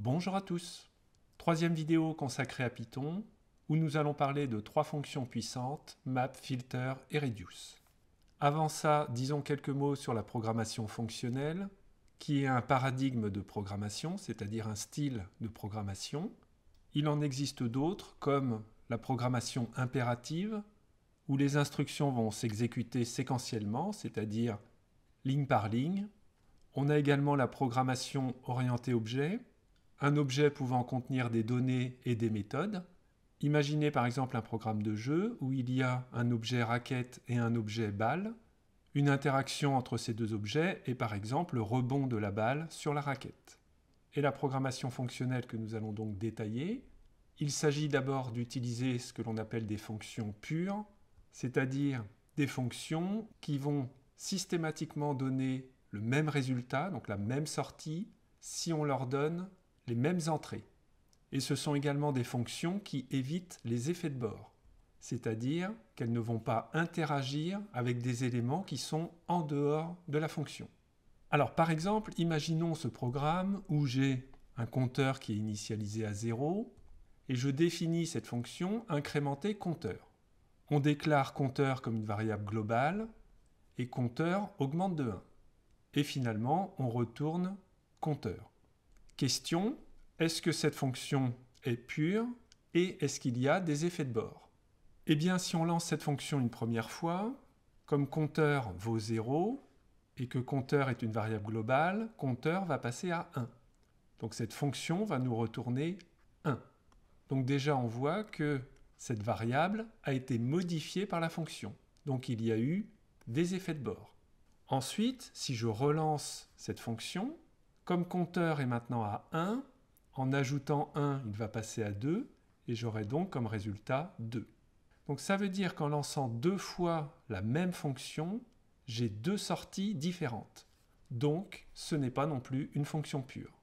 Bonjour à tous Troisième vidéo consacrée à Python, où nous allons parler de trois fonctions puissantes, map, filter et reduce. Avant ça, disons quelques mots sur la programmation fonctionnelle, qui est un paradigme de programmation, c'est-à-dire un style de programmation. Il en existe d'autres, comme la programmation impérative, où les instructions vont s'exécuter séquentiellement, c'est-à-dire ligne par ligne. On a également la programmation orientée objet, un objet pouvant contenir des données et des méthodes. Imaginez par exemple un programme de jeu où il y a un objet raquette et un objet balle. Une interaction entre ces deux objets est par exemple le rebond de la balle sur la raquette. Et la programmation fonctionnelle que nous allons donc détailler, il s'agit d'abord d'utiliser ce que l'on appelle des fonctions pures, c'est-à-dire des fonctions qui vont systématiquement donner le même résultat, donc la même sortie, si on leur donne les mêmes entrées. Et ce sont également des fonctions qui évitent les effets de bord, c'est-à-dire qu'elles ne vont pas interagir avec des éléments qui sont en dehors de la fonction. Alors par exemple, imaginons ce programme où j'ai un compteur qui est initialisé à 0 et je définis cette fonction incrémenter compteur. On déclare compteur comme une variable globale et compteur augmente de 1. Et finalement, on retourne compteur. Question, est-ce que cette fonction est pure et est-ce qu'il y a des effets de bord Eh bien, si on lance cette fonction une première fois, comme compteur vaut 0 et que compteur est une variable globale, compteur va passer à 1. Donc cette fonction va nous retourner 1. Donc déjà, on voit que cette variable a été modifiée par la fonction. Donc il y a eu des effets de bord. Ensuite, si je relance cette fonction, comme compteur est maintenant à 1, en ajoutant 1, il va passer à 2, et j'aurai donc comme résultat 2. Donc ça veut dire qu'en lançant deux fois la même fonction, j'ai deux sorties différentes. Donc ce n'est pas non plus une fonction pure.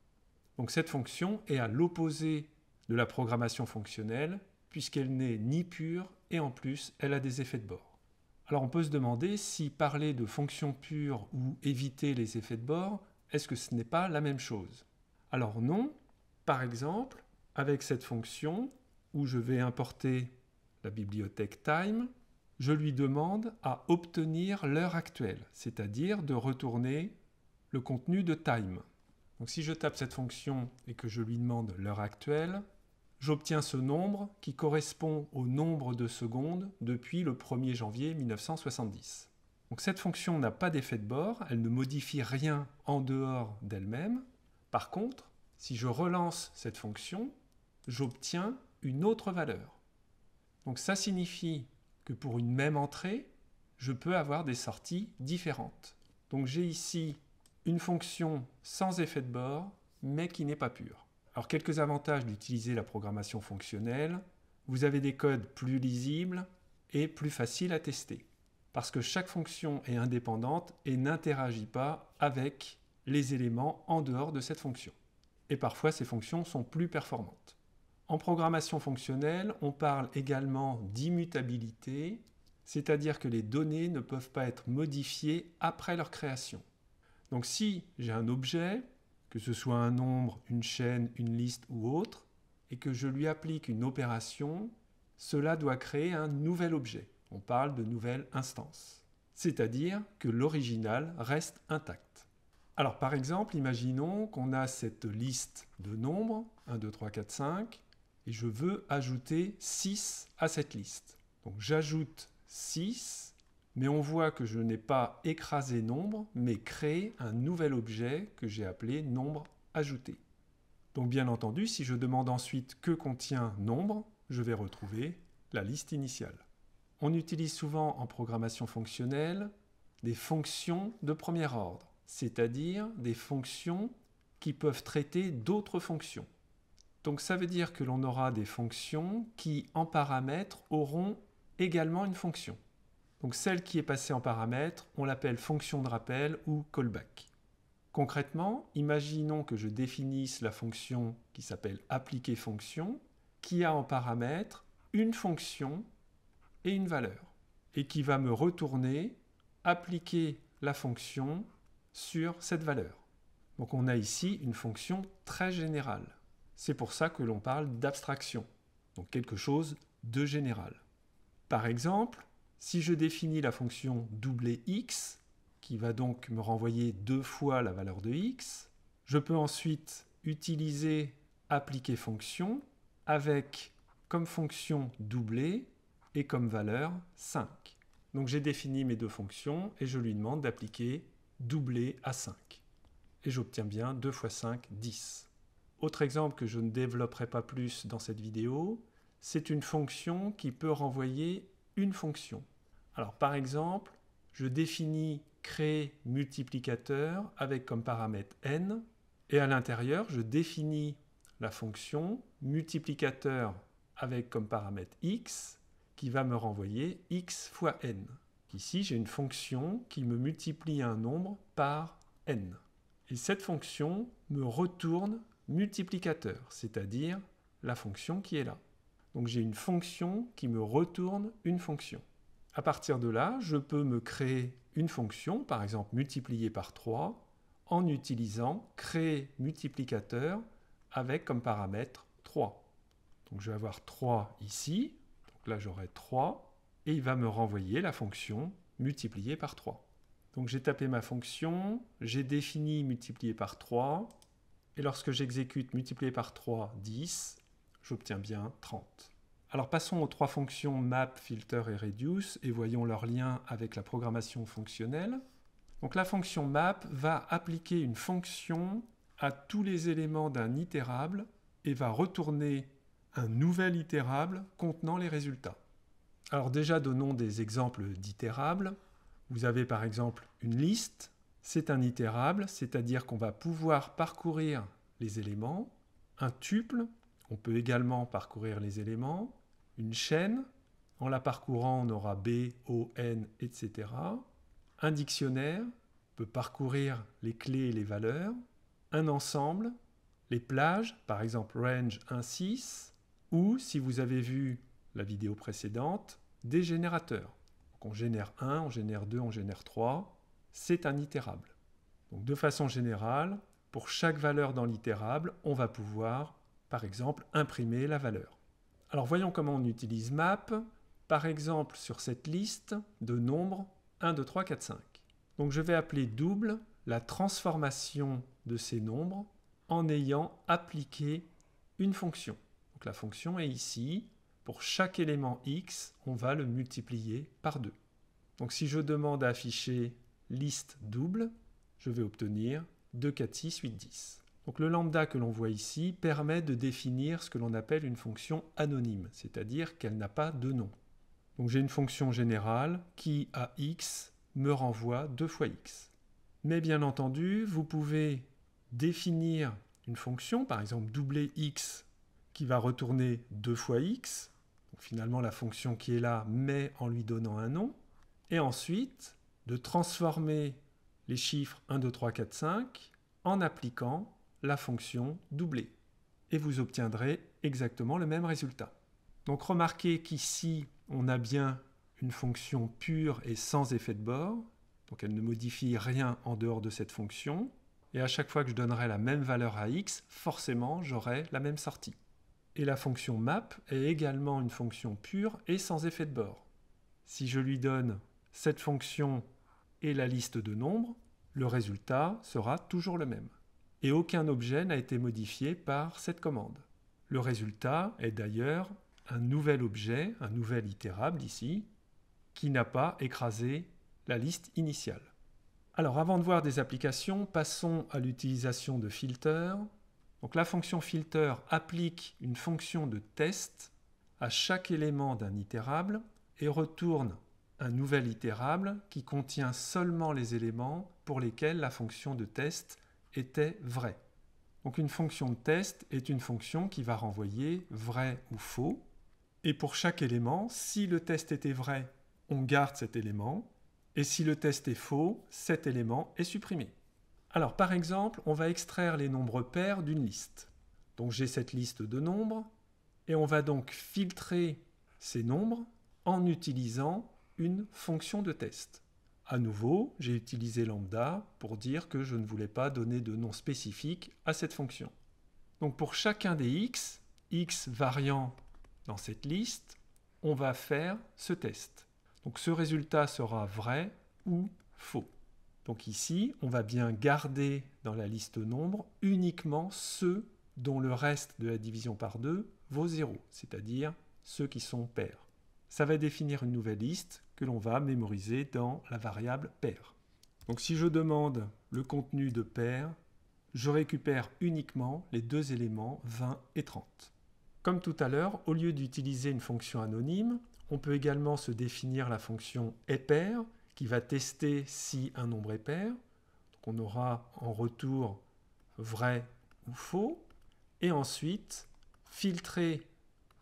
Donc cette fonction est à l'opposé de la programmation fonctionnelle, puisqu'elle n'est ni pure, et en plus elle a des effets de bord. Alors on peut se demander si parler de fonction pure ou éviter les effets de bord, est-ce que ce n'est pas la même chose Alors non, par exemple, avec cette fonction où je vais importer la bibliothèque time, je lui demande à obtenir l'heure actuelle, c'est-à-dire de retourner le contenu de time. Donc si je tape cette fonction et que je lui demande l'heure actuelle, j'obtiens ce nombre qui correspond au nombre de secondes depuis le 1er janvier 1970. Donc cette fonction n'a pas d'effet de bord, elle ne modifie rien en dehors d'elle-même. Par contre, si je relance cette fonction, j'obtiens une autre valeur. Donc ça signifie que pour une même entrée, je peux avoir des sorties différentes. Donc j'ai ici une fonction sans effet de bord, mais qui n'est pas pure. Alors quelques avantages d'utiliser la programmation fonctionnelle. Vous avez des codes plus lisibles et plus faciles à tester. Parce que chaque fonction est indépendante et n'interagit pas avec les éléments en dehors de cette fonction et parfois ces fonctions sont plus performantes. En programmation fonctionnelle, on parle également d'immutabilité, c'est-à-dire que les données ne peuvent pas être modifiées après leur création. Donc si j'ai un objet, que ce soit un nombre, une chaîne, une liste ou autre, et que je lui applique une opération, cela doit créer un nouvel objet. On parle de nouvelle instance. C'est-à-dire que l'original reste intact. Alors par exemple, imaginons qu'on a cette liste de nombres, 1, 2, 3, 4, 5, et je veux ajouter 6 à cette liste. Donc j'ajoute 6, mais on voit que je n'ai pas écrasé nombre, mais créé un nouvel objet que j'ai appelé nombre ajouté. Donc bien entendu, si je demande ensuite que contient nombre, je vais retrouver la liste initiale. On utilise souvent en programmation fonctionnelle des fonctions de premier ordre c'est-à-dire des fonctions qui peuvent traiter d'autres fonctions. Donc ça veut dire que l'on aura des fonctions qui, en paramètres, auront également une fonction. Donc celle qui est passée en paramètre, on l'appelle fonction de rappel ou callback. Concrètement, imaginons que je définisse la fonction qui s'appelle appliquer fonction, qui a en paramètre une fonction et une valeur, et qui va me retourner appliquer la fonction sur cette valeur. Donc on a ici une fonction très générale. C'est pour ça que l'on parle d'abstraction, donc quelque chose de général. Par exemple, si je définis la fonction doubler x, qui va donc me renvoyer deux fois la valeur de x, je peux ensuite utiliser appliquer fonction avec comme fonction doublée et comme valeur 5. Donc j'ai défini mes deux fonctions et je lui demande d'appliquer doublé à 5. Et j'obtiens bien 2 fois 5, 10. Autre exemple que je ne développerai pas plus dans cette vidéo, c'est une fonction qui peut renvoyer une fonction. Alors par exemple, je définis créer multiplicateur avec comme paramètre n, et à l'intérieur, je définis la fonction multiplicateur avec comme paramètre x, qui va me renvoyer x fois n. Ici, j'ai une fonction qui me multiplie un nombre par n. Et cette fonction me retourne multiplicateur, c'est-à-dire la fonction qui est là. Donc j'ai une fonction qui me retourne une fonction. À partir de là, je peux me créer une fonction, par exemple multiplier par 3, en utilisant créer multiplicateur avec comme paramètre 3. Donc je vais avoir 3 ici, donc là j'aurai 3, et il va me renvoyer la fonction multipliée par 3. Donc j'ai tapé ma fonction, j'ai défini multiplié par 3, et lorsque j'exécute multiplié par 3, 10, j'obtiens bien 30. Alors passons aux trois fonctions map, filter et reduce et voyons leur lien avec la programmation fonctionnelle. Donc la fonction map va appliquer une fonction à tous les éléments d'un itérable et va retourner un nouvel itérable contenant les résultats. Alors déjà, donnons des exemples d'itérables. Vous avez par exemple une liste, c'est un itérable, c'est-à-dire qu'on va pouvoir parcourir les éléments. Un tuple, on peut également parcourir les éléments. Une chaîne, en la parcourant, on aura B, O, N, etc. Un dictionnaire peut parcourir les clés et les valeurs. Un ensemble, les plages, par exemple range 1, 6. Ou si vous avez vu la vidéo précédente, des générateurs. on génère 1, on génère 2, on génère 3. C'est un itérable. Donc de façon générale, pour chaque valeur dans l'itérable, on va pouvoir, par exemple, imprimer la valeur. Alors voyons comment on utilise map. Par exemple, sur cette liste de nombres 1, 2, 3, 4, 5. Donc je vais appeler double la transformation de ces nombres en ayant appliqué une fonction. Donc la fonction est ici, pour chaque élément x, on va le multiplier par 2. Donc si je demande à afficher liste double, je vais obtenir 2, 4, 6, 8, 10. Donc le lambda que l'on voit ici permet de définir ce que l'on appelle une fonction anonyme, c'est-à-dire qu'elle n'a pas de nom. Donc j'ai une fonction générale qui, à x, me renvoie 2 fois x. Mais bien entendu, vous pouvez définir une fonction, par exemple doubler x, qui va retourner 2 fois x, finalement la fonction qui est là, met en lui donnant un nom, et ensuite de transformer les chiffres 1, 2, 3, 4, 5 en appliquant la fonction doublée. Et vous obtiendrez exactement le même résultat. Donc remarquez qu'ici, on a bien une fonction pure et sans effet de bord, donc elle ne modifie rien en dehors de cette fonction, et à chaque fois que je donnerai la même valeur à x, forcément j'aurai la même sortie et la fonction map est également une fonction pure et sans effet de bord. Si je lui donne cette fonction et la liste de nombres, le résultat sera toujours le même. Et aucun objet n'a été modifié par cette commande. Le résultat est d'ailleurs un nouvel objet, un nouvel itérable ici, qui n'a pas écrasé la liste initiale. Alors avant de voir des applications, passons à l'utilisation de filters donc la fonction filter applique une fonction de test à chaque élément d'un itérable et retourne un nouvel itérable qui contient seulement les éléments pour lesquels la fonction de test était vraie. Donc une fonction de test est une fonction qui va renvoyer vrai ou faux. Et pour chaque élément, si le test était vrai, on garde cet élément. Et si le test est faux, cet élément est supprimé. Alors par exemple, on va extraire les nombres pairs d'une liste. Donc j'ai cette liste de nombres et on va donc filtrer ces nombres en utilisant une fonction de test. À nouveau, j'ai utilisé lambda pour dire que je ne voulais pas donner de nom spécifique à cette fonction. Donc pour chacun des x, x variant dans cette liste, on va faire ce test. Donc ce résultat sera vrai ou faux. Donc ici, on va bien garder dans la liste nombre uniquement ceux dont le reste de la division par 2 vaut 0, c'est-à-dire ceux qui sont pairs. Ça va définir une nouvelle liste que l'on va mémoriser dans la variable pair. Donc si je demande le contenu de pair, je récupère uniquement les deux éléments 20 et 30. Comme tout à l'heure, au lieu d'utiliser une fonction anonyme, on peut également se définir la fonction pair qui va tester si un nombre est pair. on aura en retour vrai ou faux. Et ensuite, filtrer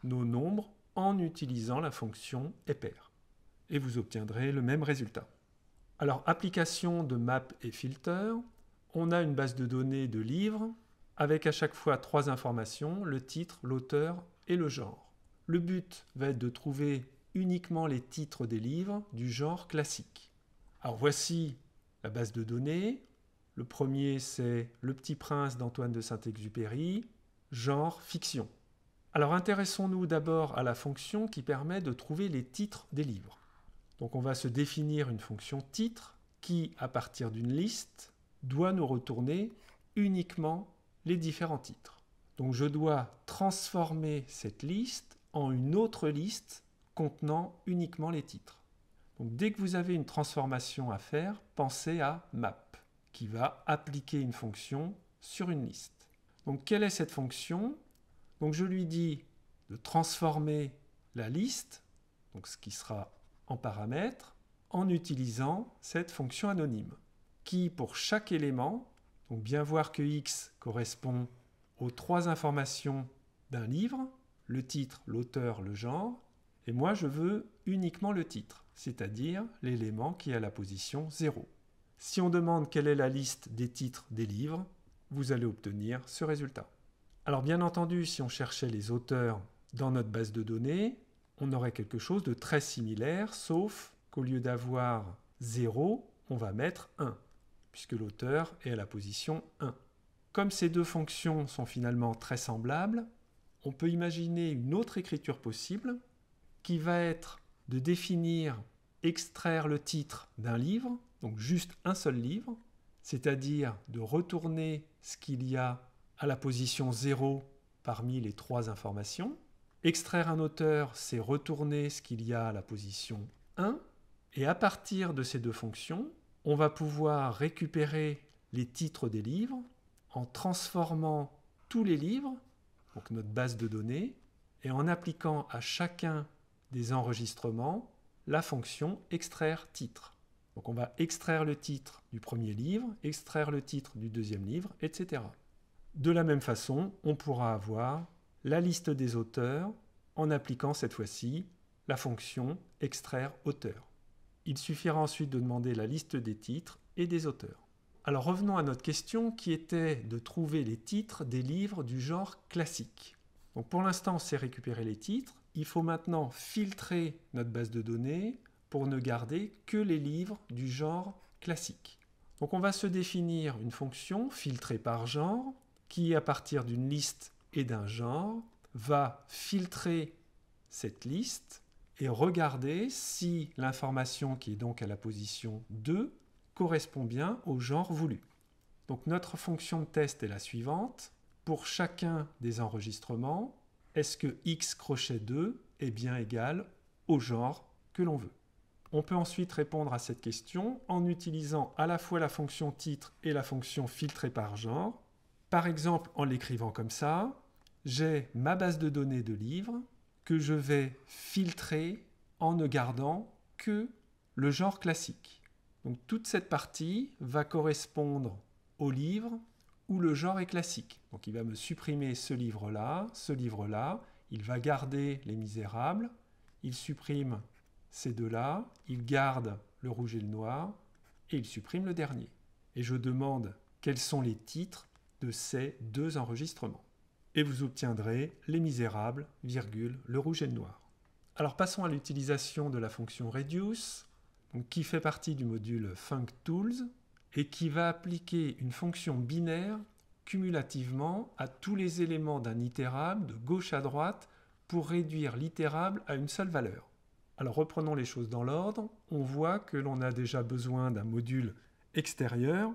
nos nombres en utilisant la fonction est pair. Et vous obtiendrez le même résultat. Alors, application de map et filter. On a une base de données de livres avec à chaque fois trois informations, le titre, l'auteur et le genre. Le but va être de trouver uniquement les titres des livres du genre classique. Alors voici la base de données. Le premier, c'est Le Petit Prince d'Antoine de Saint-Exupéry, genre fiction. Alors intéressons-nous d'abord à la fonction qui permet de trouver les titres des livres. Donc on va se définir une fonction titre qui, à partir d'une liste, doit nous retourner uniquement les différents titres. Donc je dois transformer cette liste en une autre liste contenant uniquement les titres. dès que vous avez une transformation à faire, pensez à map qui va appliquer une fonction sur une liste. Donc quelle est cette fonction Donc je lui dis de transformer la liste, donc ce qui sera en paramètres, en utilisant cette fonction anonyme qui pour chaque élément, donc bien voir que x correspond aux trois informations d'un livre, le titre, l'auteur, le genre, et moi, je veux uniquement le titre, c'est-à-dire l'élément qui est à la position 0. Si on demande quelle est la liste des titres des livres, vous allez obtenir ce résultat. Alors bien entendu, si on cherchait les auteurs dans notre base de données, on aurait quelque chose de très similaire, sauf qu'au lieu d'avoir 0, on va mettre 1, puisque l'auteur est à la position 1. Comme ces deux fonctions sont finalement très semblables, on peut imaginer une autre écriture possible qui va être de définir, extraire le titre d'un livre, donc juste un seul livre, c'est-à-dire de retourner ce qu'il y a à la position 0 parmi les trois informations. Extraire un auteur, c'est retourner ce qu'il y a à la position 1. Et à partir de ces deux fonctions, on va pouvoir récupérer les titres des livres en transformant tous les livres, donc notre base de données, et en appliquant à chacun des enregistrements la fonction extraire titre. Donc on va extraire le titre du premier livre, extraire le titre du deuxième livre, etc. De la même façon, on pourra avoir la liste des auteurs en appliquant cette fois-ci la fonction extraire auteur. Il suffira ensuite de demander la liste des titres et des auteurs. Alors revenons à notre question qui était de trouver les titres des livres du genre classique. Donc pour l'instant, c'est récupérer les titres il faut maintenant filtrer notre base de données pour ne garder que les livres du genre classique. Donc on va se définir une fonction filtrée par genre qui, à partir d'une liste et d'un genre, va filtrer cette liste et regarder si l'information qui est donc à la position 2 correspond bien au genre voulu. Donc notre fonction de test est la suivante. Pour chacun des enregistrements, est-ce que x crochet 2 est bien égal au genre que l'on veut on peut ensuite répondre à cette question en utilisant à la fois la fonction titre et la fonction filtrer par genre. Par exemple, en l'écrivant comme ça, j'ai ma base de données de livres que je vais filtrer en ne gardant que le genre classique. Donc toute cette partie va correspondre au livre où le genre est classique. Donc il va me supprimer ce livre-là, ce livre-là, il va garder Les Misérables, il supprime ces deux-là, il garde Le Rouge et le Noir, et il supprime le dernier. Et je demande quels sont les titres de ces deux enregistrements. Et vous obtiendrez Les Misérables, virgule, Le Rouge et le Noir. Alors passons à l'utilisation de la fonction reduce, qui fait partie du module FuncTools, et qui va appliquer une fonction binaire cumulativement à tous les éléments d'un itérable de gauche à droite pour réduire l'itérable à une seule valeur. Alors reprenons les choses dans l'ordre. On voit que l'on a déjà besoin d'un module extérieur.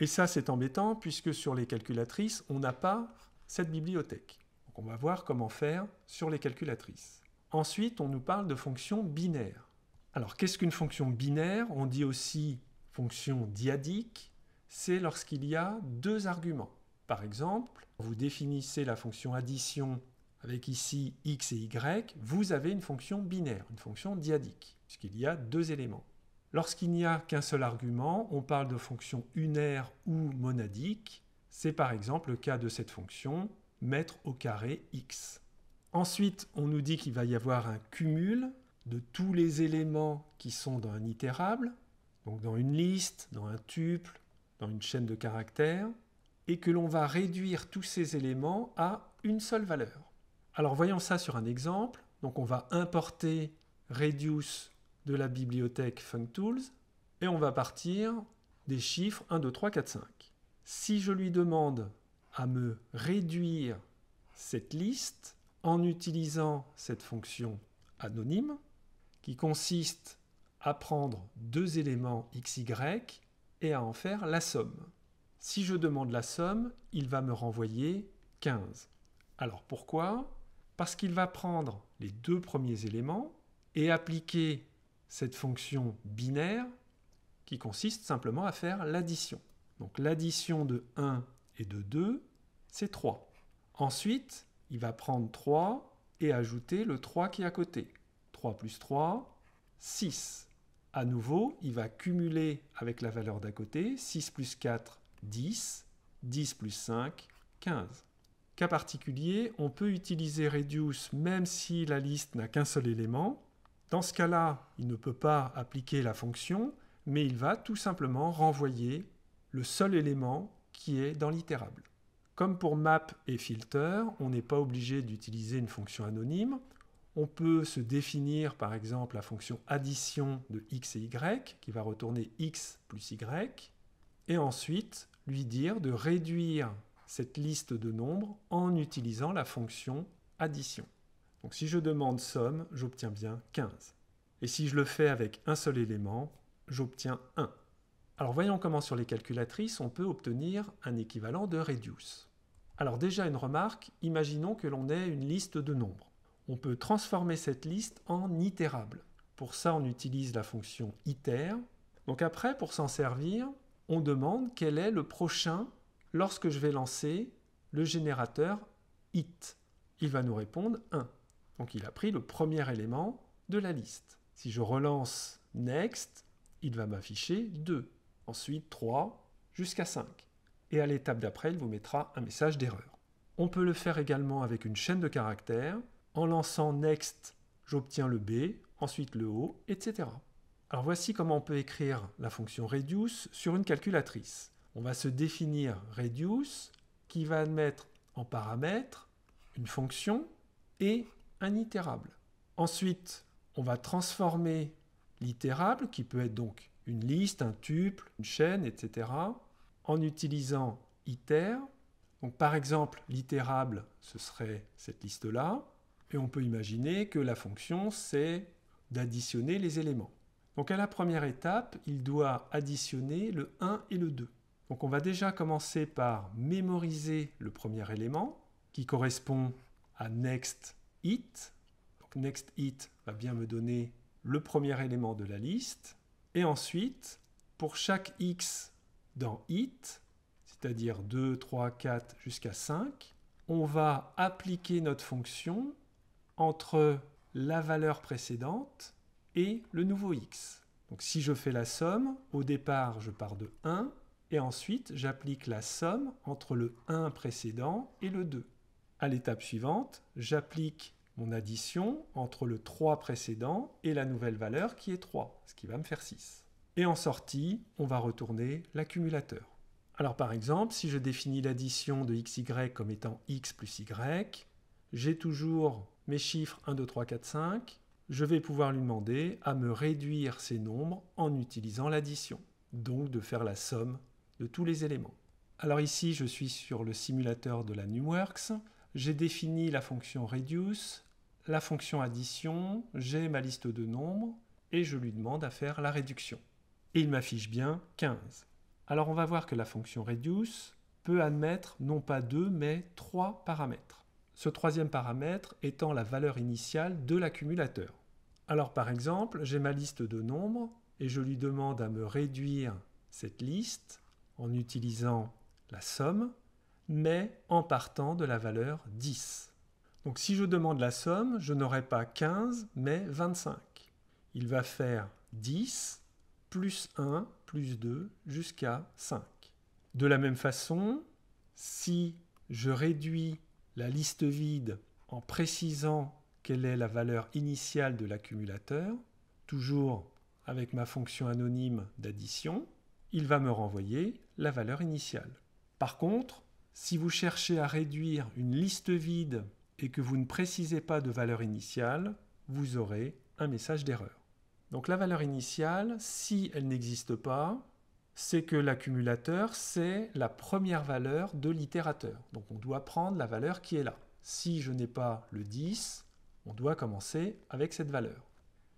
Et ça, c'est embêtant puisque sur les calculatrices, on n'a pas cette bibliothèque. Donc on va voir comment faire sur les calculatrices. Ensuite, on nous parle de fonctions binaire Alors qu'est-ce qu'une fonction binaire On dit aussi Fonction diadique, c'est lorsqu'il y a deux arguments. Par exemple, vous définissez la fonction addition avec ici x et y, vous avez une fonction binaire, une fonction diadique, puisqu'il y a deux éléments. Lorsqu'il n'y a qu'un seul argument, on parle de fonction unaire ou monadique. C'est par exemple le cas de cette fonction mettre au carré x. Ensuite, on nous dit qu'il va y avoir un cumul de tous les éléments qui sont dans un itérable, donc dans une liste, dans un tuple, dans une chaîne de caractères, et que l'on va réduire tous ces éléments à une seule valeur. Alors voyons ça sur un exemple. Donc on va importer reduce de la bibliothèque functools et on va partir des chiffres 1, 2, 3, 4, 5. Si je lui demande à me réduire cette liste en utilisant cette fonction anonyme qui consiste à prendre deux éléments xy et à en faire la somme. Si je demande la somme, il va me renvoyer 15. Alors pourquoi Parce qu'il va prendre les deux premiers éléments et appliquer cette fonction binaire qui consiste simplement à faire l'addition. Donc l'addition de 1 et de 2, c'est 3. Ensuite, il va prendre 3 et ajouter le 3 qui est à côté. 3 plus 3, 6 à nouveau, il va cumuler avec la valeur d'à côté, 6 plus 4, 10, 10 plus 5, 15. Cas particulier, on peut utiliser reduce même si la liste n'a qu'un seul élément. Dans ce cas-là, il ne peut pas appliquer la fonction, mais il va tout simplement renvoyer le seul élément qui est dans l'itérable. Comme pour map et filter, on n'est pas obligé d'utiliser une fonction anonyme, on peut se définir par exemple la fonction addition de x et y qui va retourner x plus y et ensuite lui dire de réduire cette liste de nombres en utilisant la fonction addition. Donc si je demande somme, j'obtiens bien 15. Et si je le fais avec un seul élément, j'obtiens 1. Alors voyons comment sur les calculatrices on peut obtenir un équivalent de reduce. Alors déjà une remarque, imaginons que l'on ait une liste de nombres on peut transformer cette liste en itérable. Pour ça, on utilise la fonction iter. Donc après, pour s'en servir, on demande quel est le prochain lorsque je vais lancer le générateur it. Il va nous répondre 1. Donc il a pris le premier élément de la liste. Si je relance next, il va m'afficher 2, ensuite 3, jusqu'à 5. Et à l'étape d'après, il vous mettra un message d'erreur. On peut le faire également avec une chaîne de caractères. En lançant Next, j'obtiens le B, ensuite le O, etc. Alors voici comment on peut écrire la fonction reduce sur une calculatrice. On va se définir reduce qui va admettre en paramètre une fonction et un itérable. Ensuite, on va transformer l'itérable, qui peut être donc une liste, un tuple, une chaîne, etc., en utilisant iter. Donc par exemple, l'itérable, ce serait cette liste-là. Et on peut imaginer que la fonction, c'est d'additionner les éléments. Donc à la première étape, il doit additionner le 1 et le 2. Donc on va déjà commencer par mémoriser le premier élément qui correspond à next NextIt next it va bien me donner le premier élément de la liste. Et ensuite, pour chaque x dans it, c'est-à-dire 2, 3, 4 jusqu'à 5, on va appliquer notre fonction entre la valeur précédente et le nouveau x. Donc si je fais la somme, au départ je pars de 1 et ensuite j'applique la somme entre le 1 précédent et le 2. À l'étape suivante, j'applique mon addition entre le 3 précédent et la nouvelle valeur qui est 3, ce qui va me faire 6. Et en sortie, on va retourner l'accumulateur. Alors par exemple, si je définis l'addition de xy comme étant x plus y, j'ai toujours mes chiffres 1, 2, 3, 4, 5, je vais pouvoir lui demander à me réduire ces nombres en utilisant l'addition, donc de faire la somme de tous les éléments. Alors ici, je suis sur le simulateur de la NumWorks, j'ai défini la fonction reduce, la fonction addition, j'ai ma liste de nombres, et je lui demande à faire la réduction. Et il m'affiche bien 15. Alors on va voir que la fonction reduce peut admettre non pas deux mais trois paramètres ce troisième paramètre étant la valeur initiale de l'accumulateur. Alors par exemple, j'ai ma liste de nombres et je lui demande à me réduire cette liste en utilisant la somme, mais en partant de la valeur 10. Donc si je demande la somme, je n'aurai pas 15, mais 25. Il va faire 10 plus 1 plus 2 jusqu'à 5. De la même façon, si je réduis la liste vide en précisant quelle est la valeur initiale de l'accumulateur, toujours avec ma fonction anonyme d'addition, il va me renvoyer la valeur initiale. Par contre, si vous cherchez à réduire une liste vide et que vous ne précisez pas de valeur initiale, vous aurez un message d'erreur. Donc la valeur initiale, si elle n'existe pas, c'est que l'accumulateur, c'est la première valeur de l'itérateur. Donc on doit prendre la valeur qui est là. Si je n'ai pas le 10, on doit commencer avec cette valeur.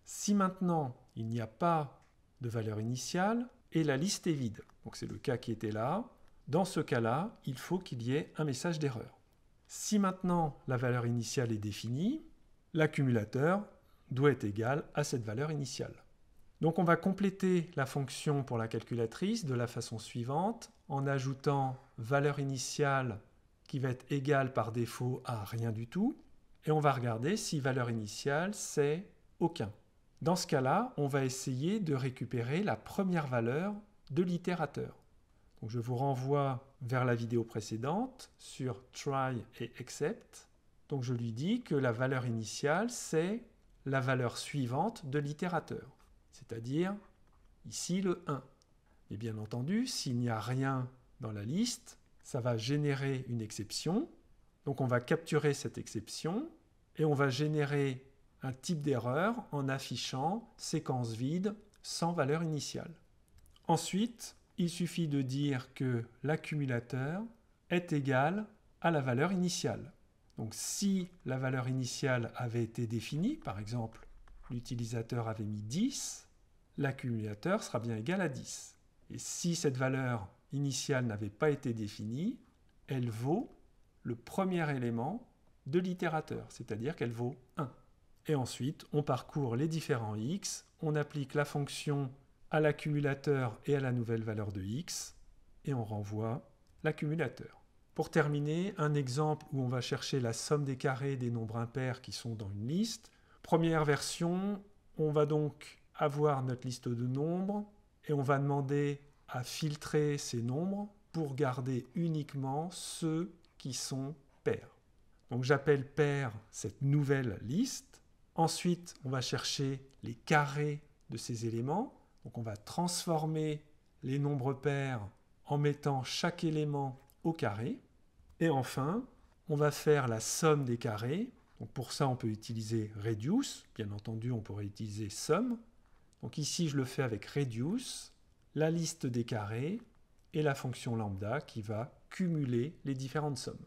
Si maintenant il n'y a pas de valeur initiale et la liste est vide, donc c'est le cas qui était là, dans ce cas-là, il faut qu'il y ait un message d'erreur. Si maintenant la valeur initiale est définie, l'accumulateur doit être égal à cette valeur initiale. Donc on va compléter la fonction pour la calculatrice de la façon suivante en ajoutant valeur initiale qui va être égale par défaut à rien du tout et on va regarder si valeur initiale c'est aucun. Dans ce cas-là, on va essayer de récupérer la première valeur de l'itérateur. je vous renvoie vers la vidéo précédente sur try et except. Donc je lui dis que la valeur initiale c'est la valeur suivante de l'itérateur c'est-à-dire ici le 1. Et bien entendu, s'il n'y a rien dans la liste, ça va générer une exception. Donc on va capturer cette exception et on va générer un type d'erreur en affichant séquence vide sans valeur initiale. Ensuite, il suffit de dire que l'accumulateur est égal à la valeur initiale. Donc si la valeur initiale avait été définie, par exemple l'utilisateur avait mis 10, l'accumulateur sera bien égal à 10. Et si cette valeur initiale n'avait pas été définie, elle vaut le premier élément de l'itérateur, c'est-à-dire qu'elle vaut 1. Et ensuite, on parcourt les différents x, on applique la fonction à l'accumulateur et à la nouvelle valeur de x, et on renvoie l'accumulateur. Pour terminer, un exemple où on va chercher la somme des carrés des nombres impairs qui sont dans une liste. Première version, on va donc avoir notre liste de nombres et on va demander à filtrer ces nombres pour garder uniquement ceux qui sont pairs. Donc j'appelle pair cette nouvelle liste. Ensuite, on va chercher les carrés de ces éléments. Donc on va transformer les nombres pairs en mettant chaque élément au carré. Et enfin, on va faire la somme des carrés pour ça, on peut utiliser reduce. Bien entendu, on pourrait utiliser sum. Donc ici, je le fais avec reduce, la liste des carrés et la fonction lambda qui va cumuler les différentes sommes.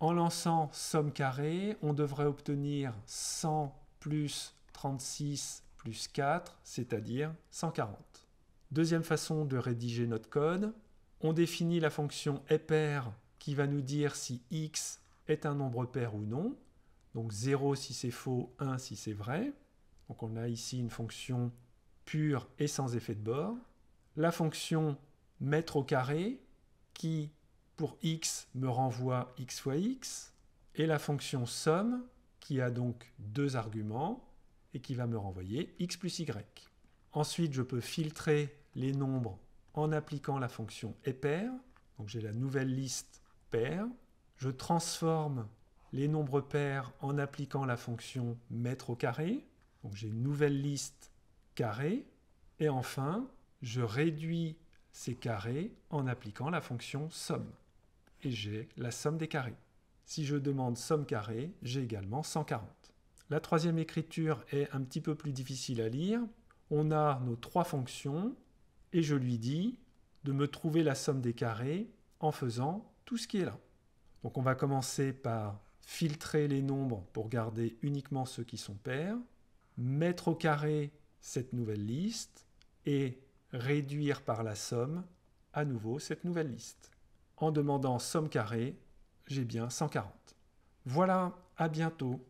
En lançant somme carré, on devrait obtenir 100 plus 36 plus 4, c'est-à-dire 140. Deuxième façon de rédiger notre code, on définit la fonction pair qui va nous dire si x est un nombre pair ou non. Donc 0 si c'est faux, 1 si c'est vrai. Donc on a ici une fonction pure et sans effet de bord. La fonction mètre au carré qui, pour x, me renvoie x fois x. Et la fonction somme qui a donc deux arguments et qui va me renvoyer x plus y. Ensuite, je peux filtrer les nombres en appliquant la fonction est pair. Donc j'ai la nouvelle liste pair. Je transforme les nombres pairs en appliquant la fonction mettre au carré. Donc j'ai une nouvelle liste carré. Et enfin, je réduis ces carrés en appliquant la fonction somme. Et j'ai la somme des carrés. Si je demande somme carré, j'ai également 140. La troisième écriture est un petit peu plus difficile à lire. On a nos trois fonctions et je lui dis de me trouver la somme des carrés en faisant tout ce qui est là. Donc on va commencer par filtrer les nombres pour garder uniquement ceux qui sont pairs, mettre au carré cette nouvelle liste et réduire par la somme à nouveau cette nouvelle liste. En demandant somme carrée, j'ai bien 140. Voilà, à bientôt